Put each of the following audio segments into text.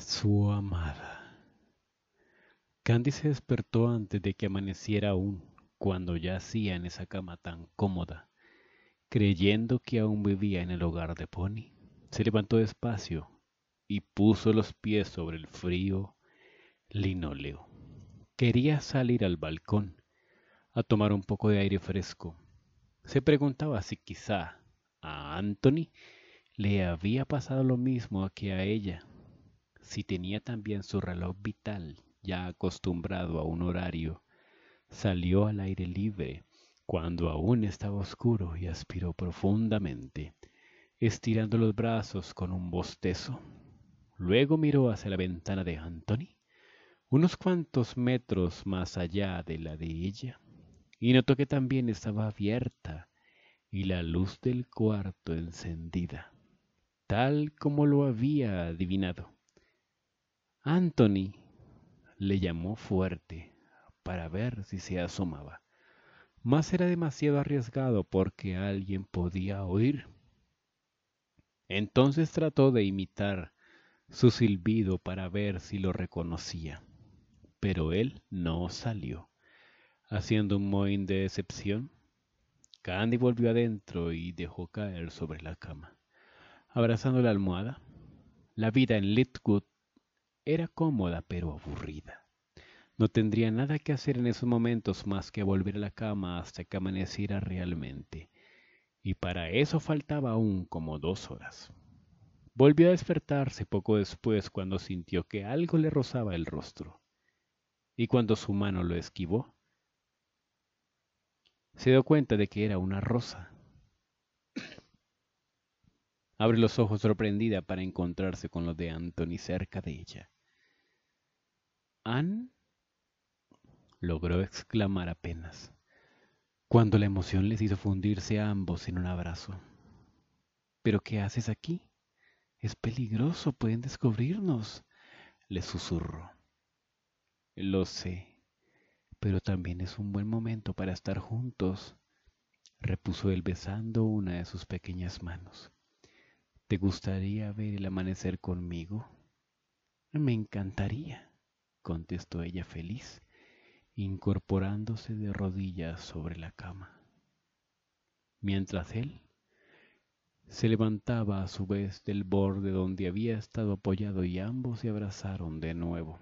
su amada. Candy se despertó antes de que amaneciera aún, cuando yacía en esa cama tan cómoda, creyendo que aún vivía en el hogar de Pony. Se levantó despacio y puso los pies sobre el frío linóleo. Quería salir al balcón a tomar un poco de aire fresco. Se preguntaba si quizá a Anthony le había pasado lo mismo que a ella si tenía también su reloj vital, ya acostumbrado a un horario, salió al aire libre cuando aún estaba oscuro y aspiró profundamente, estirando los brazos con un bostezo. Luego miró hacia la ventana de Anthony, unos cuantos metros más allá de la de ella, y notó que también estaba abierta y la luz del cuarto encendida, tal como lo había adivinado. Anthony, le llamó fuerte para ver si se asomaba, mas era demasiado arriesgado porque alguien podía oír. Entonces trató de imitar su silbido para ver si lo reconocía, pero él no salió. Haciendo un mohín de decepción, Candy volvió adentro y dejó caer sobre la cama. Abrazando la almohada, la vida en Litwood era cómoda pero aburrida. No tendría nada que hacer en esos momentos más que volver a la cama hasta que amaneciera realmente. Y para eso faltaba aún como dos horas. Volvió a despertarse poco después cuando sintió que algo le rozaba el rostro. Y cuando su mano lo esquivó, se dio cuenta de que era una rosa. Abrió los ojos sorprendida para encontrarse con los de Anthony cerca de ella. Ann logró exclamar apenas, cuando la emoción les hizo fundirse a ambos en un abrazo. ¿Pero qué haces aquí? Es peligroso, pueden descubrirnos, le susurró. Lo sé, pero también es un buen momento para estar juntos, repuso él besando una de sus pequeñas manos. ¿Te gustaría ver el amanecer conmigo? Me encantaría contestó ella feliz, incorporándose de rodillas sobre la cama. Mientras él se levantaba a su vez del borde donde había estado apoyado y ambos se abrazaron de nuevo.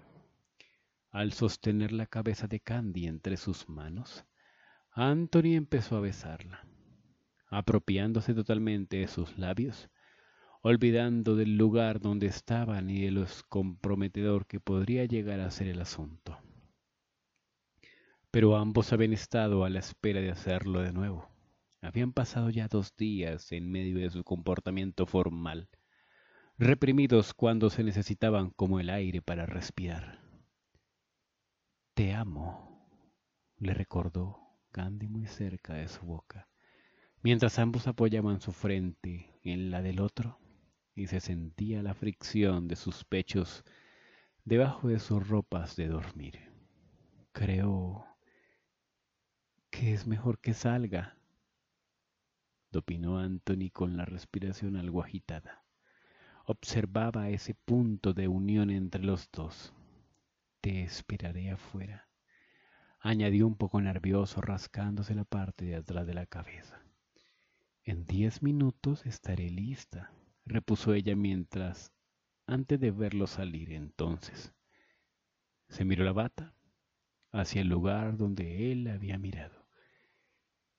Al sostener la cabeza de Candy entre sus manos, Anthony empezó a besarla, apropiándose totalmente de sus labios olvidando del lugar donde estaban y de lo comprometedor que podría llegar a ser el asunto. Pero ambos habían estado a la espera de hacerlo de nuevo. Habían pasado ya dos días en medio de su comportamiento formal, reprimidos cuando se necesitaban como el aire para respirar. Te amo, le recordó Gandhi muy cerca de su boca, mientras ambos apoyaban su frente en la del otro y se sentía la fricción de sus pechos debajo de sus ropas de dormir. Creo que es mejor que salga, —dopinó Anthony con la respiración algo agitada. Observaba ese punto de unión entre los dos. Te esperaré afuera, añadió un poco nervioso rascándose la parte de atrás de la cabeza. En diez minutos estaré lista repuso ella mientras, antes de verlo salir entonces, se miró la bata hacia el lugar donde él había mirado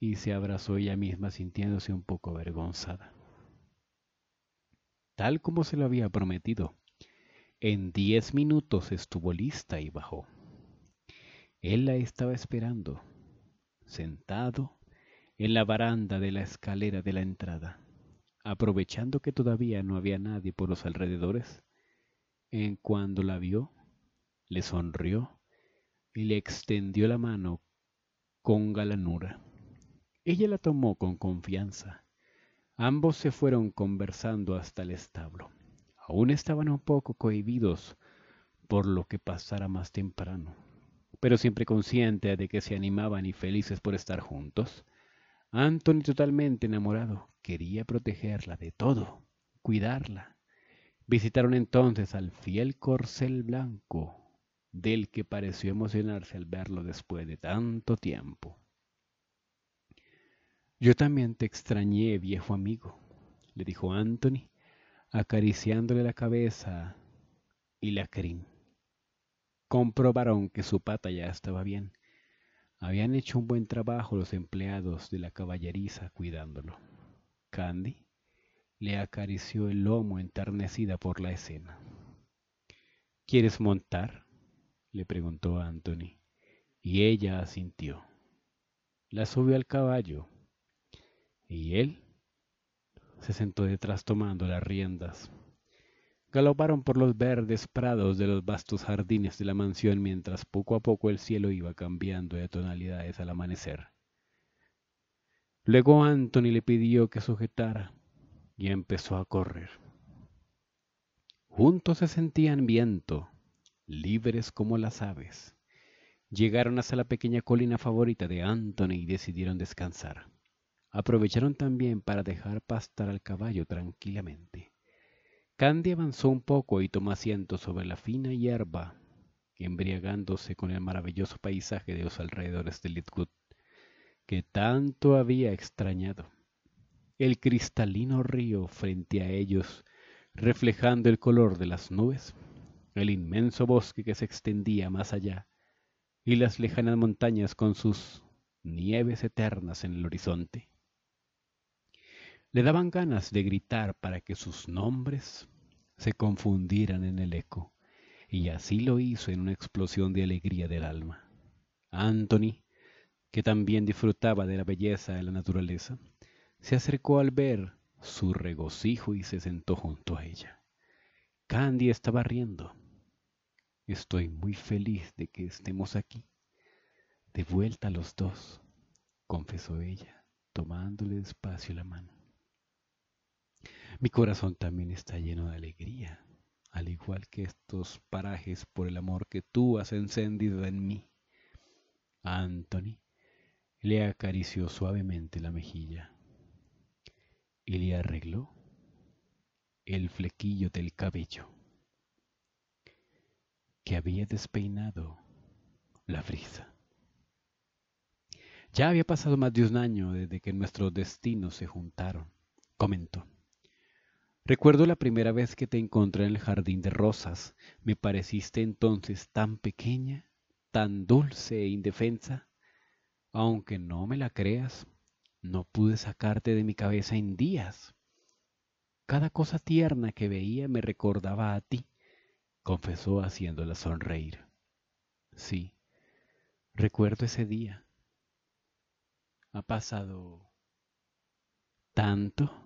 y se abrazó ella misma sintiéndose un poco avergonzada. Tal como se lo había prometido, en diez minutos estuvo lista y bajó. Él la estaba esperando, sentado en la baranda de la escalera de la entrada aprovechando que todavía no había nadie por los alrededores, en cuando la vio, le sonrió y le extendió la mano con galanura. Ella la tomó con confianza. Ambos se fueron conversando hasta el establo. Aún estaban un poco cohibidos por lo que pasara más temprano, pero siempre conscientes de que se animaban y felices por estar juntos. Anthony, totalmente enamorado, quería protegerla de todo, cuidarla. Visitaron entonces al fiel corcel blanco, del que pareció emocionarse al verlo después de tanto tiempo. Yo también te extrañé, viejo amigo, le dijo Anthony, acariciándole la cabeza y la crin. Comprobaron que su pata ya estaba bien habían hecho un buen trabajo los empleados de la caballeriza cuidándolo. Candy le acarició el lomo enternecida por la escena. ¿Quieres montar? le preguntó Anthony, y ella asintió. La subió al caballo, y él se sentó detrás tomando las riendas. Galoparon por los verdes prados de los vastos jardines de la mansión mientras poco a poco el cielo iba cambiando de tonalidades al amanecer. Luego Anthony le pidió que sujetara y empezó a correr. Juntos se sentían viento, libres como las aves. Llegaron hasta la pequeña colina favorita de Anthony y decidieron descansar. Aprovecharon también para dejar pastar al caballo tranquilamente. Candy avanzó un poco y tomó asiento sobre la fina hierba, embriagándose con el maravilloso paisaje de los alrededores de Litwood, que tanto había extrañado. El cristalino río frente a ellos, reflejando el color de las nubes, el inmenso bosque que se extendía más allá, y las lejanas montañas con sus nieves eternas en el horizonte. Le daban ganas de gritar para que sus nombres se confundieran en el eco, y así lo hizo en una explosión de alegría del alma. Anthony, que también disfrutaba de la belleza de la naturaleza, se acercó al ver su regocijo y se sentó junto a ella. Candy estaba riendo. Estoy muy feliz de que estemos aquí. De vuelta los dos, confesó ella, tomándole despacio la mano. Mi corazón también está lleno de alegría, al igual que estos parajes por el amor que tú has encendido en mí. Anthony le acarició suavemente la mejilla y le arregló el flequillo del cabello que había despeinado la frisa. Ya había pasado más de un año desde que nuestros destinos se juntaron, comentó. Recuerdo la primera vez que te encontré en el jardín de rosas. Me pareciste entonces tan pequeña, tan dulce e indefensa. Aunque no me la creas, no pude sacarte de mi cabeza en días. Cada cosa tierna que veía me recordaba a ti, confesó haciéndola sonreír. Sí, recuerdo ese día. Ha pasado tanto.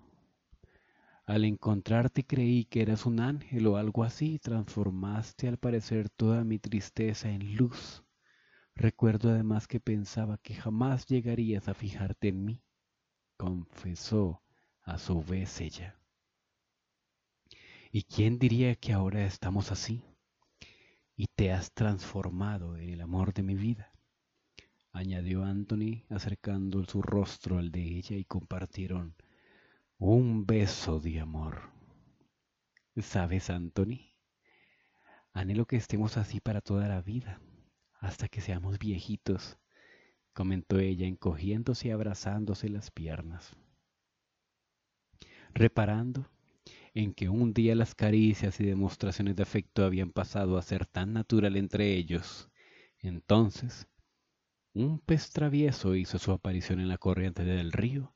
Al encontrarte creí que eras un ángel o algo así, transformaste al parecer toda mi tristeza en luz. Recuerdo además que pensaba que jamás llegarías a fijarte en mí, confesó a su vez ella. ¿Y quién diría que ahora estamos así? Y te has transformado en el amor de mi vida, añadió Anthony acercando su rostro al de ella y compartieron un beso de amor. ¿Sabes, Anthony? Anhelo que estemos así para toda la vida, hasta que seamos viejitos, comentó ella encogiéndose y abrazándose las piernas. Reparando en que un día las caricias y demostraciones de afecto habían pasado a ser tan natural entre ellos, entonces un pez travieso hizo su aparición en la corriente del río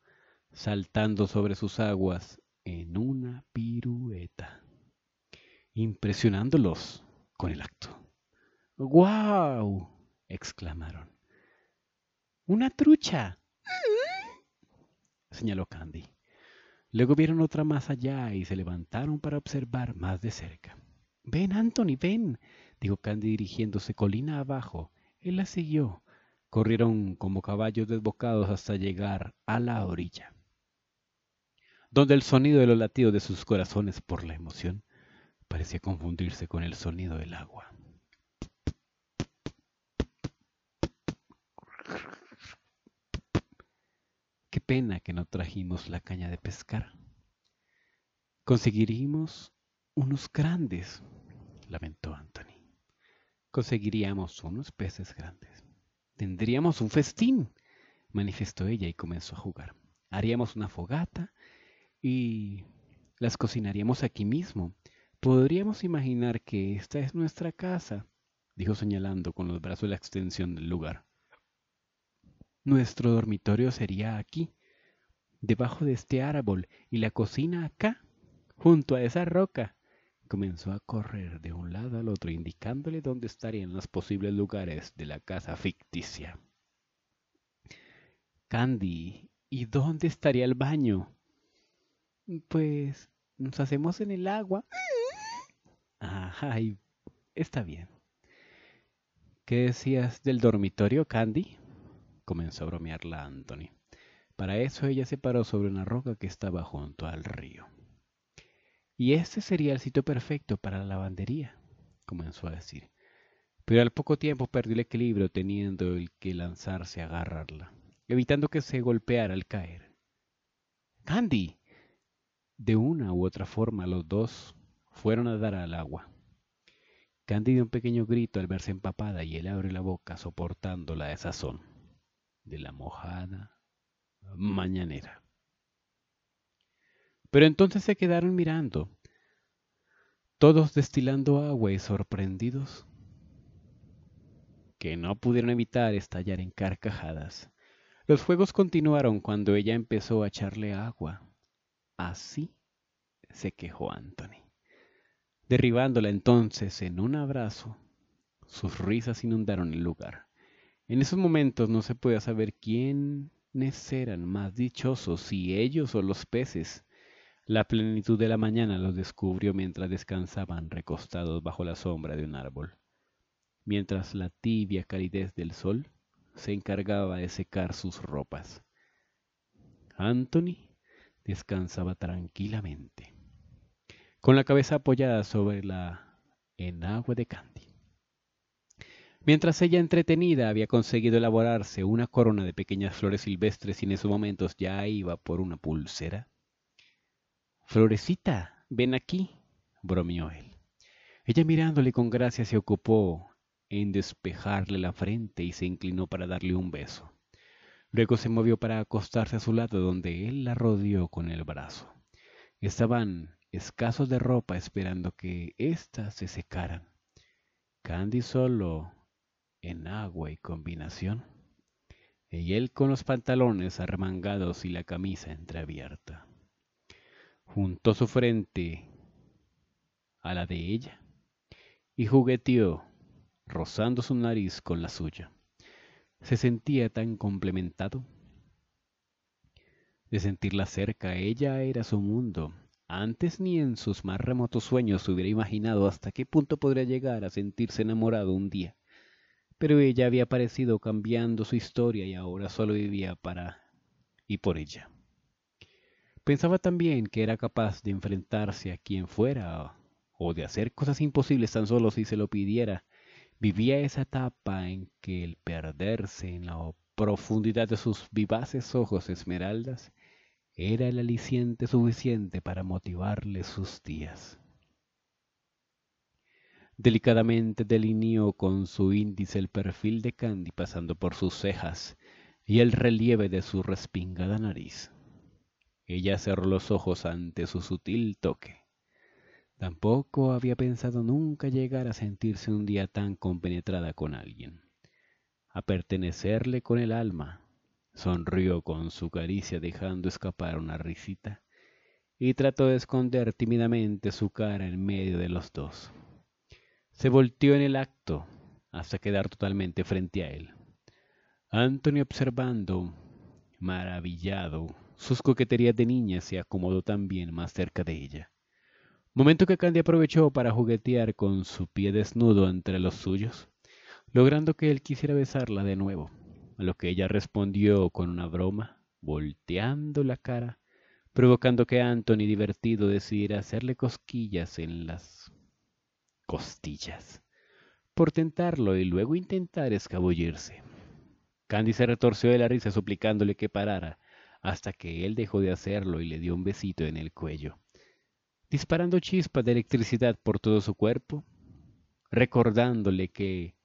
saltando sobre sus aguas en una pirueta, impresionándolos con el acto. ¡Guau! exclamaron. ¡Una trucha! Mm. señaló Candy. Luego vieron otra más allá y se levantaron para observar más de cerca. Ven, Anthony, ven, dijo Candy dirigiéndose colina abajo. Él la siguió. Corrieron como caballos desbocados hasta llegar a la orilla donde el sonido de los latidos de sus corazones por la emoción parecía confundirse con el sonido del agua. Qué pena que no trajimos la caña de pescar. Conseguiríamos unos grandes, lamentó Anthony. Conseguiríamos unos peces grandes. Tendríamos un festín, manifestó ella y comenzó a jugar. Haríamos una fogata y las cocinaríamos aquí mismo. Podríamos imaginar que esta es nuestra casa, dijo señalando con los brazos la extensión del lugar. Nuestro dormitorio sería aquí, debajo de este árbol, y la cocina acá, junto a esa roca. Comenzó a correr de un lado al otro, indicándole dónde estarían los posibles lugares de la casa ficticia. Candy, ¿y dónde estaría el baño? Pues nos hacemos en el agua. Ajá, está bien. ¿Qué decías del dormitorio, Candy? comenzó a bromearla Anthony. Para eso ella se paró sobre una roca que estaba junto al río. Y este sería el sitio perfecto para la lavandería, comenzó a decir. Pero al poco tiempo perdió el equilibrio teniendo el que lanzarse a agarrarla, evitando que se golpeara al caer. Candy, de una u otra forma los dos fueron a dar al agua. Candy dio un pequeño grito al verse empapada y él abre la boca soportando la desazón de la mojada mañanera. Pero entonces se quedaron mirando, todos destilando agua y sorprendidos, que no pudieron evitar estallar en carcajadas. Los juegos continuaron cuando ella empezó a echarle agua Así se quejó Anthony. Derribándola entonces en un abrazo, sus risas inundaron el lugar. En esos momentos no se podía saber quiénes eran más dichosos, si ellos o los peces. La plenitud de la mañana los descubrió mientras descansaban recostados bajo la sombra de un árbol, mientras la tibia calidez del sol se encargaba de secar sus ropas. Anthony descansaba tranquilamente, con la cabeza apoyada sobre la enagua de Candy. Mientras ella entretenida había conseguido elaborarse una corona de pequeñas flores silvestres y en esos momentos ya iba por una pulsera. Florecita, ven aquí, bromeó él. Ella mirándole con gracia se ocupó en despejarle la frente y se inclinó para darle un beso. Luego se movió para acostarse a su lado, donde él la rodeó con el brazo. Estaban escasos de ropa esperando que éstas se secaran. Candy solo en agua y combinación. Y él con los pantalones arremangados y la camisa entreabierta. Juntó su frente a la de ella y jugueteó, rozando su nariz con la suya se sentía tan complementado. De sentirla cerca, ella era su mundo. Antes ni en sus más remotos sueños hubiera imaginado hasta qué punto podría llegar a sentirse enamorado un día. Pero ella había aparecido cambiando su historia y ahora solo vivía para y por ella. Pensaba también que era capaz de enfrentarse a quien fuera o de hacer cosas imposibles tan solo si se lo pidiera, Vivía esa etapa en que el perderse en la profundidad de sus vivaces ojos esmeraldas era el aliciente suficiente para motivarle sus días. Delicadamente delineó con su índice el perfil de Candy pasando por sus cejas y el relieve de su respingada nariz. Ella cerró los ojos ante su sutil toque. Tampoco había pensado nunca llegar a sentirse un día tan compenetrada con alguien, a pertenecerle con el alma. Sonrió con su caricia dejando escapar una risita y trató de esconder tímidamente su cara en medio de los dos. Se volteó en el acto hasta quedar totalmente frente a él. Anthony observando, maravillado, sus coqueterías de niña se acomodó también más cerca de ella. Momento que Candy aprovechó para juguetear con su pie desnudo entre los suyos, logrando que él quisiera besarla de nuevo, a lo que ella respondió con una broma, volteando la cara, provocando que Anthony, divertido, decidiera hacerle cosquillas en las costillas, por tentarlo y luego intentar escabullirse. Candy se retorció de la risa suplicándole que parara, hasta que él dejó de hacerlo y le dio un besito en el cuello disparando chispas de electricidad por todo su cuerpo, recordándole que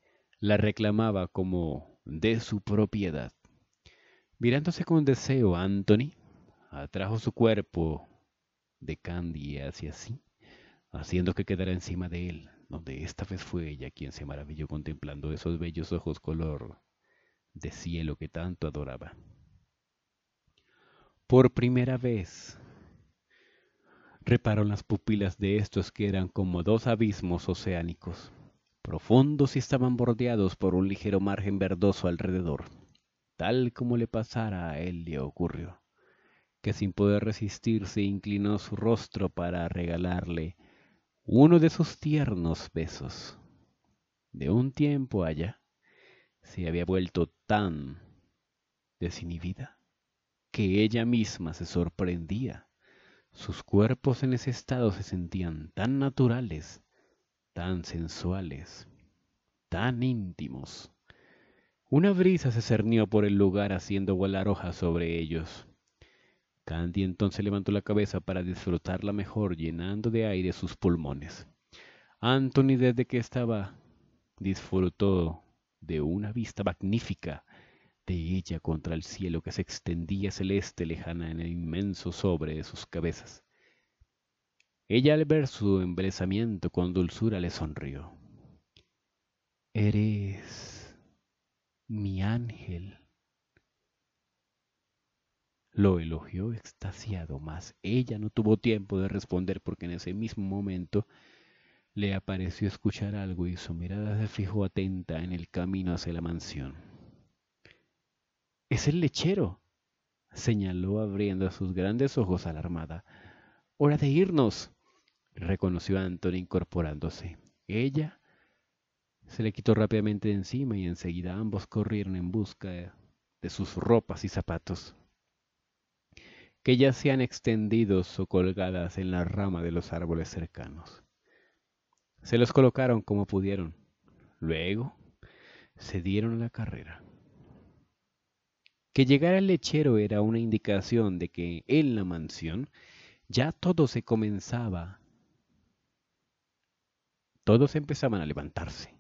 la reclamaba como de su propiedad. Mirándose con deseo, Anthony atrajo su cuerpo de Candy hacia sí, haciendo que quedara encima de él, donde esta vez fue ella quien se maravilló contemplando esos bellos ojos color de cielo que tanto adoraba. Por primera vez reparó las pupilas de estos que eran como dos abismos oceánicos, profundos y estaban bordeados por un ligero margen verdoso alrededor, tal como le pasara a él le ocurrió, que sin poder resistirse inclinó su rostro para regalarle uno de sus tiernos besos. De un tiempo allá, se había vuelto tan desinhibida que ella misma se sorprendía sus cuerpos en ese estado se sentían tan naturales, tan sensuales, tan íntimos. Una brisa se cernió por el lugar haciendo volar hojas sobre ellos. Candy entonces levantó la cabeza para disfrutarla mejor, llenando de aire sus pulmones. Anthony, desde que estaba, disfrutó de una vista magnífica de ella contra el cielo que se extendía celeste lejana en el inmenso sobre de sus cabezas. Ella al ver su embelezamiento con dulzura le sonrió. Eres mi ángel. Lo elogió extasiado, mas ella no tuvo tiempo de responder porque en ese mismo momento le apareció escuchar algo y su mirada se fijó atenta en el camino hacia la mansión. Es el lechero, señaló abriendo sus grandes ojos alarmada. Hora de irnos, reconoció Antonio incorporándose. Ella se le quitó rápidamente de encima y enseguida ambos corrieron en busca de, sus ropas y zapatos, que ya se han extendidos o colgadas en la rama de los árboles cercanos. Se los colocaron como pudieron. Luego se dieron la carrera. Que llegara el lechero era una indicación de que en la mansión ya todo se comenzaba. Todos empezaban a levantarse.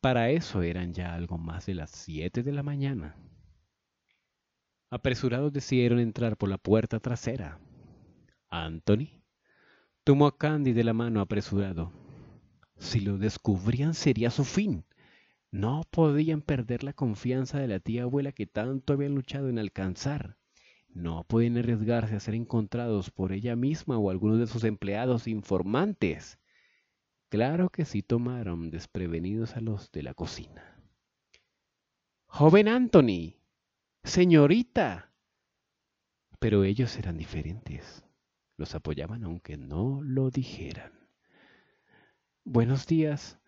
Para eso eran ya algo más de las siete de la mañana. Apresurados decidieron entrar por la puerta trasera. Anthony tomó a Candy de la mano apresurado. Si lo descubrían sería su fin. No podían perder la confianza de la tía abuela que tanto habían luchado en alcanzar. No podían arriesgarse a ser encontrados por ella misma o algunos de sus empleados informantes. Claro que sí tomaron desprevenidos a los de la cocina. Joven Anthony, señorita. Pero ellos eran diferentes. Los apoyaban aunque no lo dijeran. Buenos días,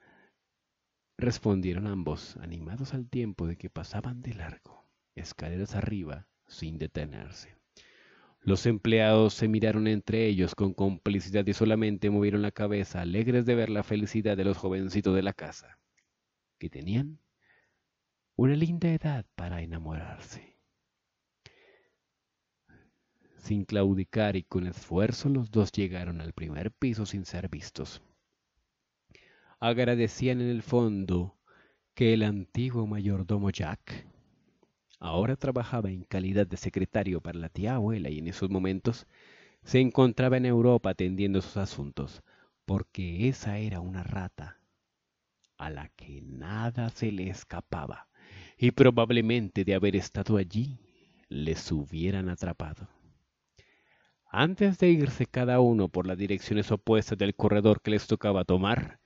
respondieron ambos, animados al tiempo de que pasaban de largo, escaleras arriba, sin detenerse. Los empleados se miraron entre ellos con complicidad y solamente movieron la cabeza, alegres de ver la felicidad de los jovencitos de la casa, que tenían una linda edad para enamorarse. Sin claudicar y con esfuerzo los dos llegaron al primer piso sin ser vistos agradecían en el fondo que el antiguo mayordomo Jack ahora trabajaba en calidad de secretario para la tía abuela y en esos momentos se encontraba en Europa atendiendo sus asuntos, porque esa era una rata a la que nada se le escapaba, y probablemente de haber estado allí les hubieran atrapado. Antes de irse cada uno por las direcciones opuestas del corredor que les tocaba tomar,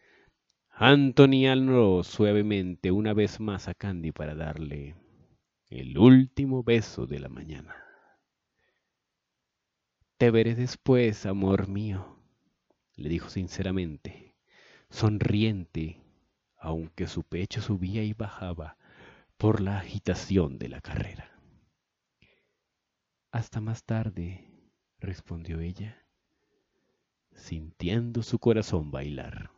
Anthony anuló suavemente una vez más a Candy para darle el último beso de la mañana. Te veré después, amor mío, le dijo sinceramente, sonriente, aunque su pecho subía y bajaba por la agitación de la carrera. Hasta más tarde, respondió ella, sintiendo su corazón bailar.